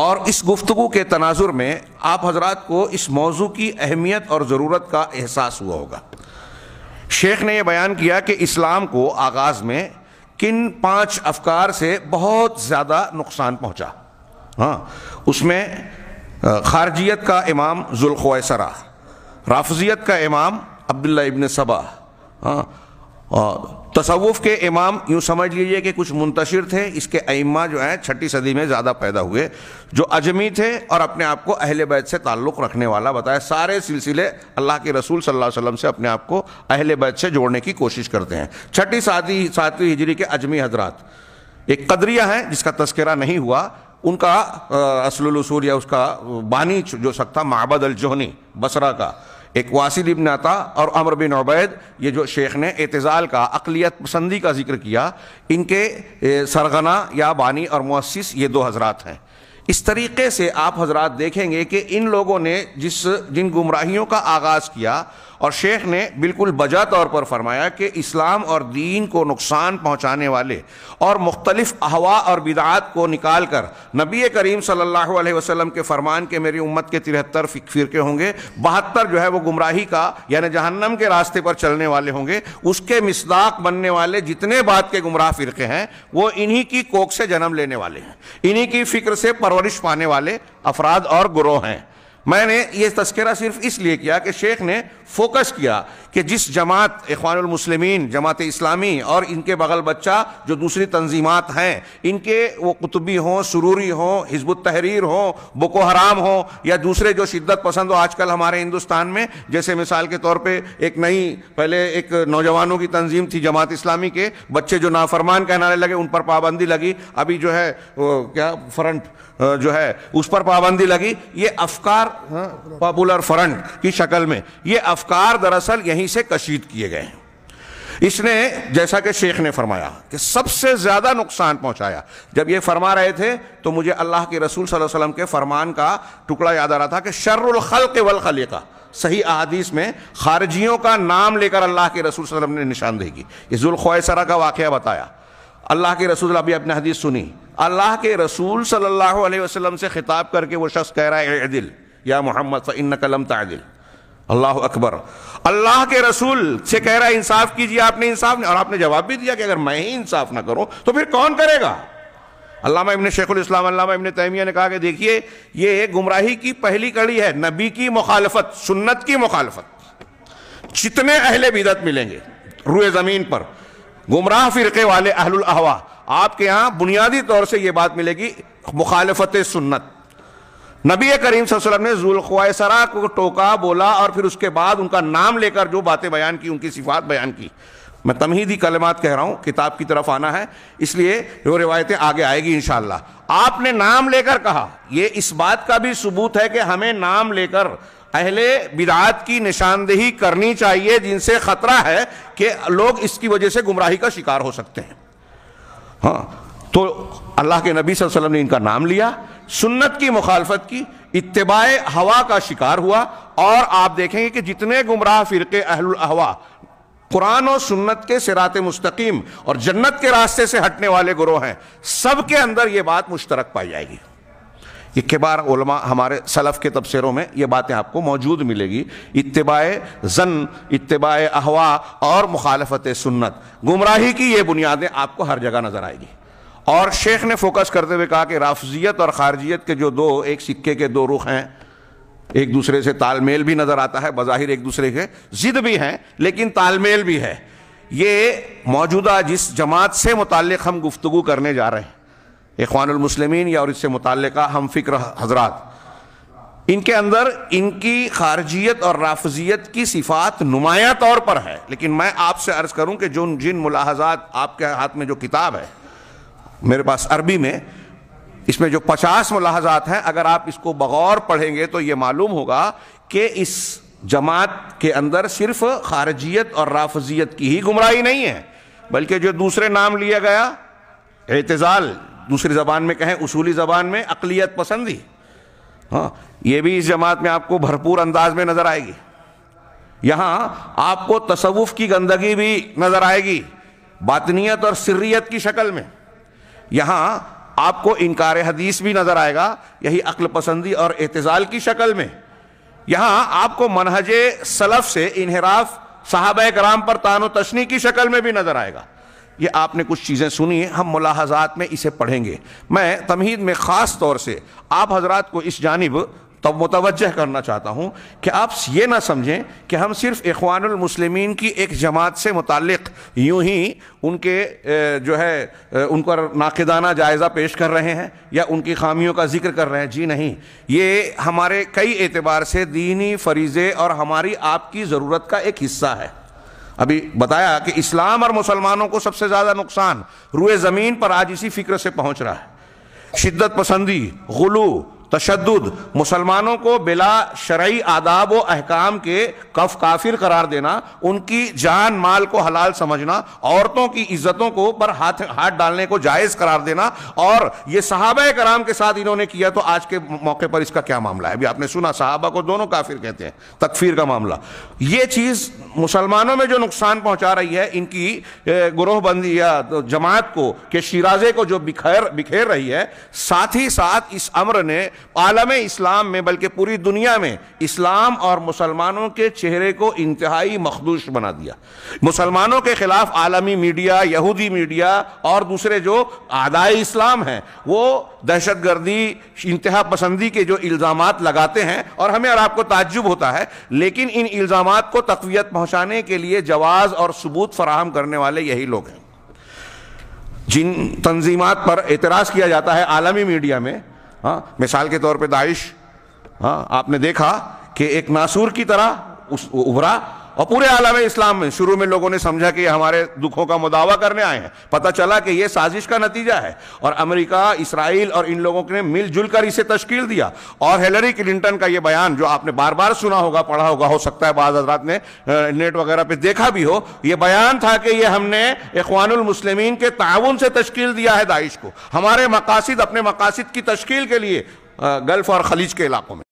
और इस गुफ्तु के तनाजुर में आप हजरात को इस मौजू की अहमियत और ज़रूरत का एहसास हुआ होगा शेख ने यह बयान किया कि इस्लाम को आगाज़ में किन पाँच अफकार से बहुत ज़्यादा नुकसान पहुँचा हाँ उसमें खारजियत का इमाम जुल्खरा राफजियत का इमाम अब्दुल्ला इबन सबा हाँ तसवुफ़ के इमाम यूँ समझ लीजिए कि कुछ मुंतशिर थे इसके अइमा जो हैं छठी सदी में ज़्यादा पैदा हुए जो अजमी थे और अपने आप को अहले बैत से ताल्लुक़ रखने वाला बताया सारे सिलसिले अल्लाह के रसूल सल्लल्लाहु अलैहि वसल्लम से अपने आप को अहले बैत से जोड़ने की कोशिश करते हैं छठी सादी सातवीं हिजरी के अजमी हजरात एक कदरिया है जिसका तस्करा नहीं हुआ उनका असलसूल या उसका बानी जो सकता महाबद जोहनी बसरा का एक वासिल इबन अता और अमर बिन उबैद ये जो शेख ने एतज़ाल का अकलीत पसंदी का जिक्र किया इनके सरगना या बानी और मुसस ये दो हजरात हैं इस तरीके से आप हजरात देखेंगे कि इन लोगों ने जिस जिन गुमराहियों का आगाज़ किया और शेख ने बिल्कुल बजा तौर पर फरमाया कि इस्लाम और दीन को नुकसान पहुँचाने वाले और मुख्तलिफ अहवा और बिदात को निकाल कर नबी करीम सल्लल्लाहु अलैहि वसल्लम के फरमान के मेरी उम्मत के तिहत्तर फ़िरके होंगे बहत्तर जो है वो गुमराही का यानी जहन्नम के रास्ते पर चलने वाले होंगे उसके मिसदाक बनने वाले जितने बाद के गुमराह फ़िरके हैं वो इन्हीं की कोख से जन्म लेने वाले हैं इन्हीं की फ़िक्र से परवरिश पाने वाले अफराद और ग्रोह हैं मैंने ये तस्करा सिर्फ इसलिए किया कि शेख ने फोकस किया कि जिस जमात इखवानमसलमिन जमात इस्लामी और इनके बगल बच्चा जो दूसरी तंजीमत हैं इनके वो कुतबी हों सुरूरी हों हिजब तहरीर हों बको हराम हों या दूसरे जो शिद्दत पसंद हो आजकल हमारे हिंदुस्तान में जैसे मिसाल के तौर पर एक नई पहले एक नौजवानों की तंजीम थी जमात इस्लामी के बच्चे जो नाफरमान कहनाने लगे उन पर पाबंदी लगी अभी जो है क्या फ्रंट जो है उस पर पाबंदी लगी ये अफकार पॉपुलर हाँ, फ्रंट की शक्ल में ये अफकार दरअसल यहीं से कशीद किए गए हैं इसने जैसा कि शेख ने फरमाया कि सबसे ज़्यादा नुकसान पहुंचाया जब ये फरमा रहे थे तो मुझे अल्लाह के रसूल सल्लल्लाहु अलैहि वसल्लम के फरमान का टुकड़ा याद आ रहा था कि शर्रखल के वल खले का सही अहादीस में खारजियों का नाम लेकर अल्लाह के रसूल सल्लल्लाहु अलैहि वसल्लम ने निशानदेही की ये जुल्खसरा का वाक़ बताया अल्लाह के रसूल अभी अपने हदीस सुनी अल्लाह के रसूल सल्लल्लाहु अलैहि वसल्लम से खिताब करके वो शख्स कह रहा है दिल या मोहम्मद फ़िन कलम तादिल अल्लाह अकबर अल्लाह के रसूल से कह रहा है इंसाफ कीजिए आपने इंसाफ नहीं और आपने जवाब भी दिया कि अगर मैं ही इंसाफ ना करूं तो फिर कौन करेगा अल्लामा इबन शेखुल इस्लाम अल्लामा इबन तैमिया ने कहा कि देखिए ये गुमराही की पहली कड़ी है नबी की मुखालफत सुन्नत की मुखालफत जितने अहले बिदत मिलेंगे रुए ज़मीन पर गुमराह फ़िरके वाले अहलुल अहवा आपके यहां बुनियादी तौर से ये बात मिलेगी मुखालफत सुन्नत नबी करीम वसल्लम ने जुलखवासरा को टोका बोला और फिर उसके बाद उनका नाम लेकर जो बातें बयान की उनकी सिफात बयान की मैं तमहीदी कलमात कह रहा हूँ किताब की तरफ आना है इसलिए वो रिवायतें आगे आएगी इन आपने नाम लेकर कहा यह इस बात का भी सबूत है कि हमें नाम लेकर अहले बिदात की निशानदेही करनी चाहिए जिनसे खतरा है कि लोग इसकी वजह से गुमराही का शिकार हो सकते हैं हाँ तो अल्लाह के नबी वसल्लम ने इनका नाम लिया सुन्नत की मुखालफत की इतबाय हवा का शिकार हुआ और आप देखेंगे कि जितने गुमराह फिरके अहवा कुरान और सुन्नत के सिरात मुस्तकीम और जन्नत के रास्ते से हटने वाले गुरोह हैं सबके अंदर ये बात मुश्तरक पाई जाएगी इक्के बार उलमा हमारे सलफ़ के तबसरों में ये बातें आपको मौजूद मिलेगी इतबाय जन इतबाय अहवा और मुखालफत सुन्नत गुमराही की ये बुनियादें आपको हर जगह नज़र आएगी और शेख ने फोकस करते हुए कहा कि राफजियत और खारजियत के जो दो एक सिक्के के दो रुख हैं एक दूसरे से तालमेल भी नज़र आता है बज़ाहिर एक दूसरे के ज़िद भी हैं लेकिन तालमेल भी है ये मौजूदा जिस जमात से मुतल हम गुफ्तु करने जा रहे हैं इखवानमसलमिन या और इससे मुतल हम फिक्र हजरात इनके अंदर इनकी खारजियत और राफजियत की सिफात नुमाया तौर पर है लेकिन मैं आपसे अर्ज़ करूं कि जो जिन मुलाहजात आपके हाथ में जो किताब है मेरे पास अरबी में इसमें जो पचास मुलाहजात हैं अगर आप इसको बगौर पढ़ेंगे तो ये मालूम होगा कि इस जमात के अंदर सिर्फ खारजियत और राफजियत की ही गुमराही नहीं है बल्कि जो दूसरे नाम लिया गया एतजाल दूसरी जबान में कहें उसूली जबान में अकलीत पसंदी हाँ ये भी इस जमात में आपको भरपूर अंदाज में नज़र आएगी यहाँ आपको तसवुफ़ की गंदगी भी नज़र आएगी बातनीत और सिर्रियत की शक्ल में यहां आपको इनकार हदीस भी नजर आएगा यही अक्ल पसंदी और एहतजाल की शक्ल में यहां आपको मनहज सलफ से इनहराफ साहब कराम पर तानो तशनी की शक्ल में भी नजर आएगा ये आपने कुछ चीज़ें सुनी हम मुलाहजात में इसे पढ़ेंगे मैं तमहीद में ख़ास तौर से आप हजरात को इस जानब तो मुतवजह करना चाहता हूँ कि आप ये ना समझें कि हम सिर्फ अखवानमसलम की एक जमात से मुतक यूँ ही उनके जो है उनका नाकदाना जायज़ा पेश कर रहे हैं या उनकी खामियों का जिक्र कर रहे हैं जी नहीं ये हमारे कई एतबार से दीनी फरीज़े और हमारी आपकी ज़रूरत का एक हिस्सा है अभी बताया कि इस्लाम और मुसलमानों को सबसे ज़्यादा नुकसान रुए ज़मीन पर आज इसी फिक्र से पहुँच रहा है शिद्दत पसंदी गलू तशद मुसलमानों को बिला शरा आदाब व अहकाम के कफ काफिर करार देना उनकी जान माल को हलाल समझना औरतों की इज्जतों को पर हाथ हाथ डालने को जायज़ करार देना और ये सहाबा कराम के साथ इन्होंने किया तो आज के मौके पर इसका क्या मामला है अभी आपने सुना सहाबा को दोनों काफिर कहते हैं तकफीर का मामला ये चीज़ मुसलमानों में जो नुकसान पहुंचा रही है इनकी गुरोहबंदी या तो जमात को के शिराजे को जो बिखेर बिखेर रही है साथ ही साथ इस अम्र ने आलम इस्लाम में बल्कि पूरी दुनिया में इस्लाम और मुसलमानों के चेहरे को इंतहाई मखदूश बना दिया मुसलमानों के खिलाफ आलमी मीडिया यहूदी मीडिया और दूसरे जो आदाय इस्लाम हैं वो दहशत गर्दी इंतहा पसंदी के जो इल्ज़ाम लगाते हैं और हमें और आपको ताजुब होता है लेकिन इन इल्ज़ाम को तकवीत पहुँचाने के लिए जवाज़ और सबूत फराहम करने वाले यही लोग हैं जिन तंजीमत पर एतराज़ किया जाता है आलमी मीडिया में हाँ मिसाल के तौर पे दाइश हाँ आपने देखा कि एक नासूर की तरह उस उभरा और पूरे आलम इस्लाम में शुरू में लोगों ने समझा कि हमारे दुखों का मुदावा करने आए हैं पता चला कि यह साजिश का नतीजा है और अमेरिका इसराइल और इन लोगों ने मिलजुल कर इसे तश्कील दिया और हिलरी क्लिंटन का यह बयान जो आपने बार बार सुना होगा पढ़ा होगा हो सकता है बाद हजरात ने नेट वगैरह पर देखा भी हो यह बयान था कि यह हमने इखवानमसलिमिन के ताउन से तश्कील दिया है दाइश को हमारे मकासद अपने मकासद की तश्कील के लिए गल्फ और खलीज के इलाकों में